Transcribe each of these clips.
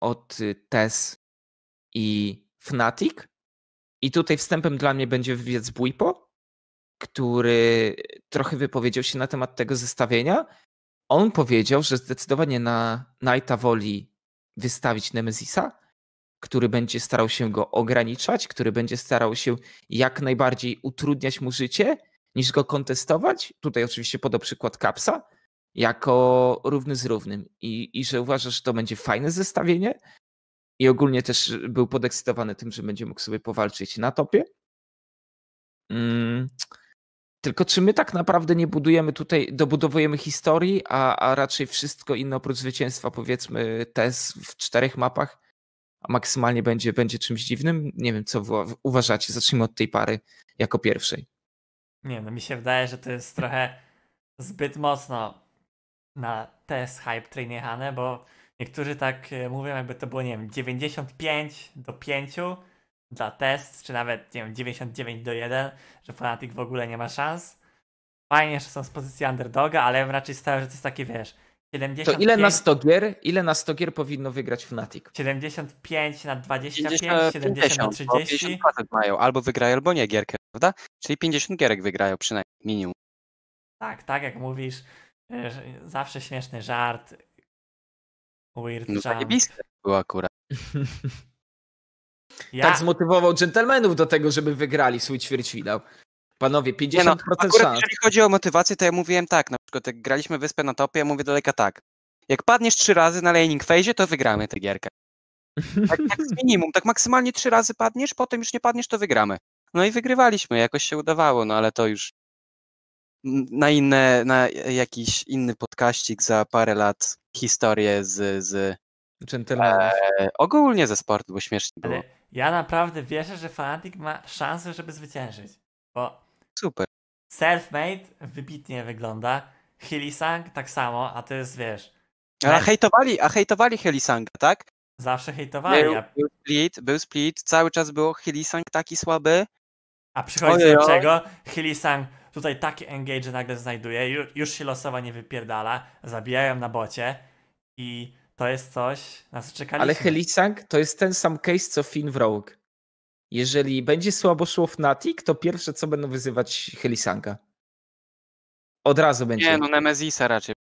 od y, TES i Fnatic. I tutaj wstępem dla mnie będzie wywiad z Buipo, który trochę wypowiedział się na temat tego zestawienia. On powiedział, że zdecydowanie na Knighta woli wystawić Nemesisa, który będzie starał się go ograniczać, który będzie starał się jak najbardziej utrudniać mu życie, niż go kontestować. Tutaj oczywiście podał przykład Kapsa, jako równy z równym i, i że uważasz, że to będzie fajne zestawienie i ogólnie też y, był podekscytowany tym, że będzie mógł sobie powalczyć na topie. Mm. Tylko czy my tak naprawdę nie budujemy tutaj, dobudowujemy historii, a, a raczej wszystko inne oprócz zwycięstwa, powiedzmy, test w czterech mapach, a maksymalnie będzie, będzie czymś dziwnym? Nie wiem, co uważacie. Zacznijmy od tej pary jako pierwszej. Nie, no mi się wydaje, że to jest trochę zbyt mocno na test hype train jechane, bo niektórzy tak e, mówią, jakby to było, nie wiem, 95 do 5 dla test, czy nawet, nie wiem, 99 do 1, że Fnatic w ogóle nie ma szans. Fajnie, że są z pozycji underdoga, ale ja raczej stałem, że to jest takie, wiesz, 75... To ile na 100 gier, ile na 100 gier powinno wygrać Fnatic? 75 na 25, 50, 70 50, na 30. mają, albo wygrają, albo nie gierkę, prawda? Czyli 50 gierek wygrają przynajmniej, minimum. Tak, tak jak mówisz, zawsze śmieszny żart. Weird no, żart. był akurat. ja... Tak zmotywował dżentelmenów do tego, żeby wygrali swój ćwierćfinał. Panowie, 50% no, akurat szans. Jeżeli chodzi o motywację, to ja mówiłem tak, na przykład jak graliśmy Wyspę na topie, ja mówię do tak. Jak padniesz trzy razy na laning phase, to wygramy tę gierkę. Tak, tak minimum, tak maksymalnie trzy razy padniesz, potem już nie padniesz, to wygramy. No i wygrywaliśmy, jakoś się udawało, no ale to już na inne, na jakiś inny podkaścik za parę lat historię z, z E, ogólnie ze sportu, bo śmiesznie było. ja naprawdę wierzę, że Fanatic ma szansę, żeby zwyciężyć, bo Super. Selfmade wybitnie wygląda, Hillisang tak samo, a to jest, wiesz... A men... hejtowali, a hejtowali Hillisanga, tak? Zawsze hejtowali. Był, był, split, był split, cały czas było Hillisang taki słaby. A przychodzi do czego? Hillisang Tutaj taki engage nagle znajduje, już, już się losowa nie wypierdala, zabijają na bocie i to jest coś, na co czekaliśmy. Ale Helisang to jest ten sam case co Finn w Rogue. Jeżeli będzie słabo szło Fnatic, to pierwsze co będą wyzywać Helisanga. Od razu będzie. Nie, no Nemezisa raczej.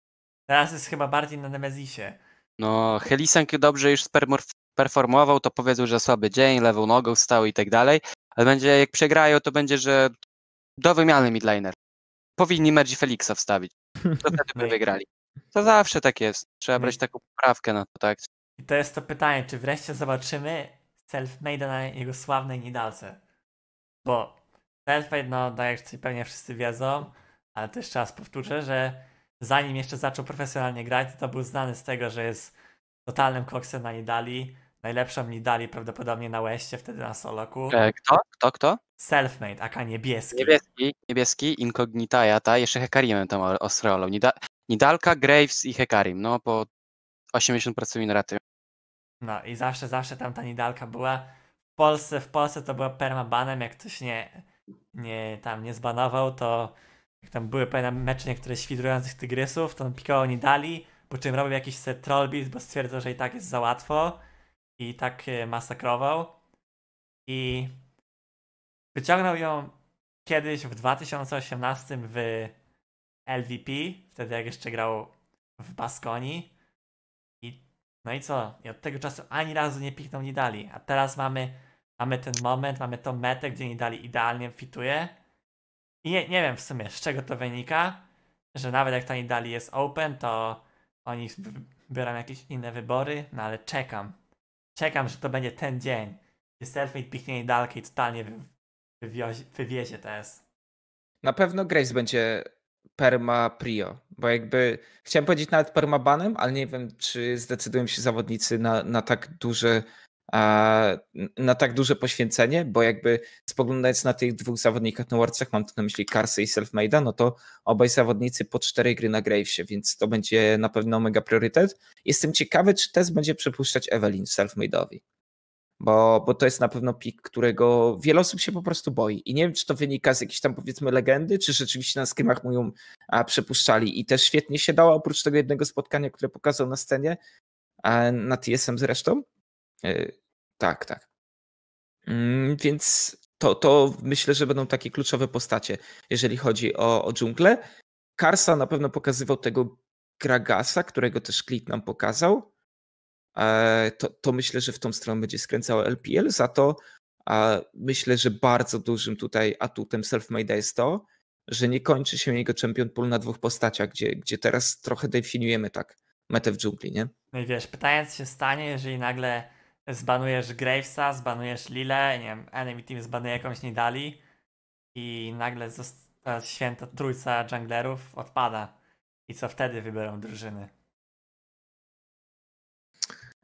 Teraz jest chyba bardziej na Nemezisie. No, Helisang dobrze już performował, to powiedzą, że słaby dzień, lewą nogą stał i tak dalej. Ale będzie, jak przegrają, to będzie, że do wymiany midliner. Powinni Medzi Felixa wstawić. To wtedy by wygrali. To zawsze tak jest. Trzeba brać taką poprawkę na no to, tak? I to jest to pytanie, czy wreszcie zobaczymy Selfmade na jego sławnej nidalce? Bo Selfmade, no tak jak pewnie wszyscy wiedzą, ale też czas powtórzę, że zanim jeszcze zaczął profesjonalnie grać, to był znany z tego, że jest totalnym koksem na nidali, Najlepszą mi dali prawdopodobnie na Łeście, wtedy na Soloku. E, kto? Kto? Kto? Selfmade, aka niebieski. Niebieski, niebieski, Incognita, ja ta, jeszcze Hekarimem tam ostrolą. Nidalka, Graves i Hekarim, no po 80% min raty. No i zawsze, zawsze tam ta Nidalka była. W Polsce, w Polsce to była permabanem, jak ktoś nie, nie tam nie zbanował, to jak tam były pewne mecze niektóre świdrujących tygrysów, to on pikował Nidali, po czym robił jakiś set trollbeat, bo stwierdzał, że i tak jest za łatwo i tak e, masakrował. I wyciągnął ją kiedyś w 2018 w LVP, wtedy jak jeszcze grał w Baskoni. I, no i co? I od tego czasu ani razu nie piknął Nidali. A teraz mamy, mamy ten moment, mamy tą metę, gdzie Nidali idealnie fituje. I nie, nie wiem w sumie z czego to wynika, że nawet jak ta Nidali jest open, to oni wybierają jakieś inne wybory, no ale czekam Czekam, że to będzie ten dzień, gdzie Selfmade pichnie dalkę i totalnie wywiozie, wywiezie TS. Na pewno Grace będzie perma prio, bo jakby chciałem powiedzieć nawet permabanem, ale nie wiem, czy zdecydują się zawodnicy na, na tak duże na tak duże poświęcenie, bo jakby spoglądając na tych dwóch zawodników na Worldsach, mam tu na myśli Karsy i Selfmade'a, no to obaj zawodnicy po cztery gry na Gravesie, więc to będzie na pewno mega priorytet. Jestem ciekawy, czy test będzie przepuszczać Evelyn self bo, bo to jest na pewno pik, którego wiele osób się po prostu boi i nie wiem, czy to wynika z jakiejś tam powiedzmy legendy, czy rzeczywiście na skrymach mu ją przepuszczali i też świetnie się dała, oprócz tego jednego spotkania, które pokazał na scenie, na TSM zresztą, E, tak, tak. Mm, więc to, to myślę, że będą takie kluczowe postacie, jeżeli chodzi o, o dżunglę. Karsa na pewno pokazywał tego Gragasa, którego też Klit nam pokazał. E, to, to myślę, że w tą stronę będzie skręcało LPL. Za to myślę, że bardzo dużym tutaj atutem Selfmade jest to, że nie kończy się jego champion pool na dwóch postaciach, gdzie, gdzie teraz trochę definiujemy tak metę w dżungli, nie? No i wiesz, pytając się stanie, jeżeli nagle zbanujesz Gravesa, zbanujesz Lilę, nie wiem, Enemy Team zbanuje jakąś Nidali i nagle ta święta trójca junglerów odpada. I co wtedy wybiorą drużyny?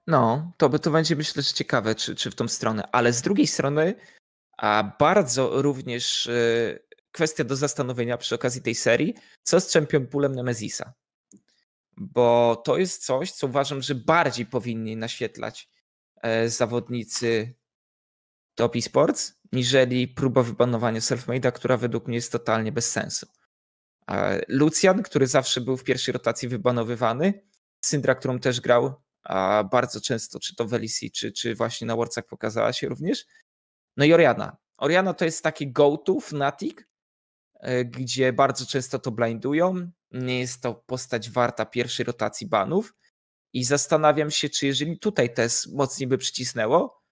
No, to, to będzie myślę, że ciekawe, czy, czy w tą stronę. Ale z drugiej strony, a bardzo również y, kwestia do zastanowienia przy okazji tej serii, co z Champion Poolem Nemezisa? Bo to jest coś, co uważam, że bardziej powinni naświetlać E, zawodnicy Top Sports, niżeli próba wybanowania Selfmade'a, która według mnie jest totalnie bez sensu. Lucian, który zawsze był w pierwszej rotacji wybanowywany, Syndra, którą też grał a bardzo często, czy to w Elisie, czy, czy właśnie na Warcach pokazała się również. No i Oriana. Oriana to jest taki go-to Fnatic, e, gdzie bardzo często to blindują, nie jest to postać warta pierwszej rotacji banów, i zastanawiam się, czy jeżeli tutaj też mocniej by przycisnęło,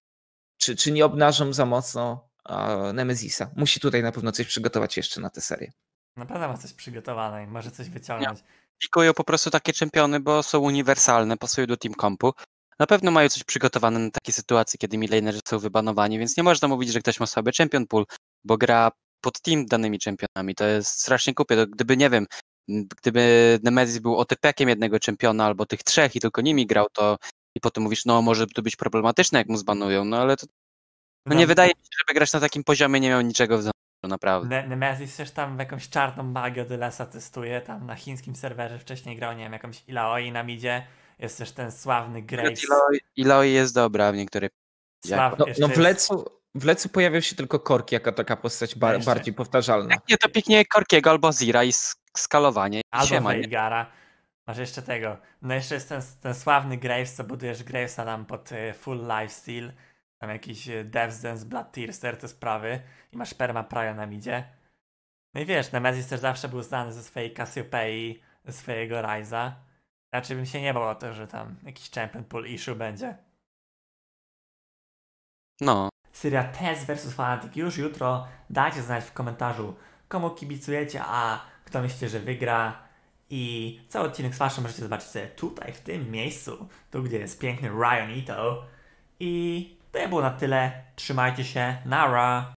czy, czy nie obnażą za mocno e, Nemezisa. Musi tutaj na pewno coś przygotować jeszcze na tę serię. Na pewno ma coś przygotowane i może coś wyciągnąć. Pikują po prostu takie czempiony, bo są uniwersalne, pasują do Team Compu. Na pewno mają coś przygotowane na takie sytuacje, kiedy midlanerzy są wybanowani, więc nie można mówić, że ktoś ma słaby champion pool, bo gra pod team danymi czempionami. To jest strasznie kupie. Gdyby, nie wiem, gdyby Nemezis był otypekiem jednego czempiona albo tych trzech i tylko nimi grał, to i potem mówisz, no może to być problematyczne, jak mu zbanują, no ale to no nie no, wydaje mi się, żeby grać na takim poziomie nie miał niczego w zamku, naprawdę. Nemezis też tam jakąś czarną magię od Lesa testuje, tam na chińskim serwerze wcześniej grał, nie wiem, jakąś Ilaoi na midzie, jest też ten sławny Grace. Ilaoi, Ilaoi jest dobra w niektórych Sław, no, no w Lecu, w Lecu pojawiał się tylko Korki jako taka postać bar bardziej powtarzalna. Jak nie, to piknie Korkiego albo Zira i skalowanie. Albo Veigara. Masz jeszcze tego. No jeszcze jest ten, ten sławny Graves, co budujesz Gravesa tam pod e, full lifestyle. Tam jakiś e, Death's Dance, Blood Tearster, te sprawy. I masz Perma Praja na midzie. No i wiesz, Nemezis też zawsze był znany ze swojej Cassiopeii, ze swojego Ryza. Raczej bym się nie bał o to, że tam jakiś champion pool issue będzie. No, Seria Test versus Fanatic już jutro. Dajcie znać w komentarzu, komu kibicujecie, a kto myślicie, że wygra. I cały odcinek z możecie zobaczyć sobie tutaj, w tym miejscu, tu gdzie jest piękny Ryan Ito. I to było na tyle. Trzymajcie się. Nara!